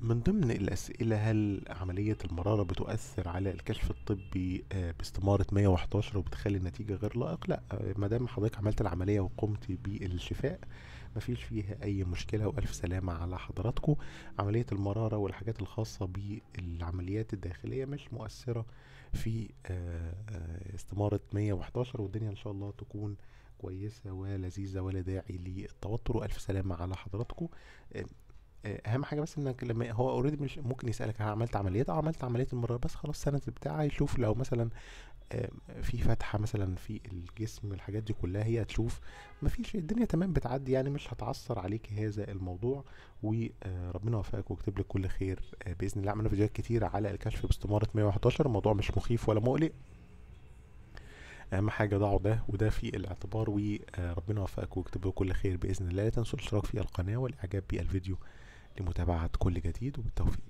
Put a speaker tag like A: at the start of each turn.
A: من ضمن الأسئلة هل عملية المرارة بتؤثر على الكشف الطبي آه، باستمارة 111 وبتخلي النتيجة غير لائق؟ لا آه، ما دام حضرتك عملت العملية وقمت بالشفاء مفيش فيها أي مشكلة وألف سلامة على حضراتكم عملية المرارة والحاجات الخاصة بالعمليات الداخلية مش مؤثرة في آه، استمارة 111 والدنيا إن شاء الله تكون كويسة ولذيذة ولا داعي للتوتر وألف سلامة على حضراتكم آه، اهم حاجه بس انك لما هو اوريدي مش ممكن يسالك انا عملت عمليات اه عملت عمليات المره بس خلاص سنه البتاع يشوف لو مثلا آه، في فتحه مثلا في الجسم الحاجات دي كلها هي هتشوف مفيش الدنيا تمام بتعدي يعني مش هتعصر عليك هذا الموضوع وربنا آه، يوفقك ويكتب لك كل خير باذن الله عملنا فيديوهات كتير على الكشف باستماره 111 الموضوع مش مخيف ولا مقلق اهم حاجه ضعوا ده وده في الاعتبار وربنا يوفقك ويكتب لك كل خير باذن الله لا تنسوا الاشتراك في القناه والاعجاب بالفيديو لمتابعة كل جديد وبالتوفيق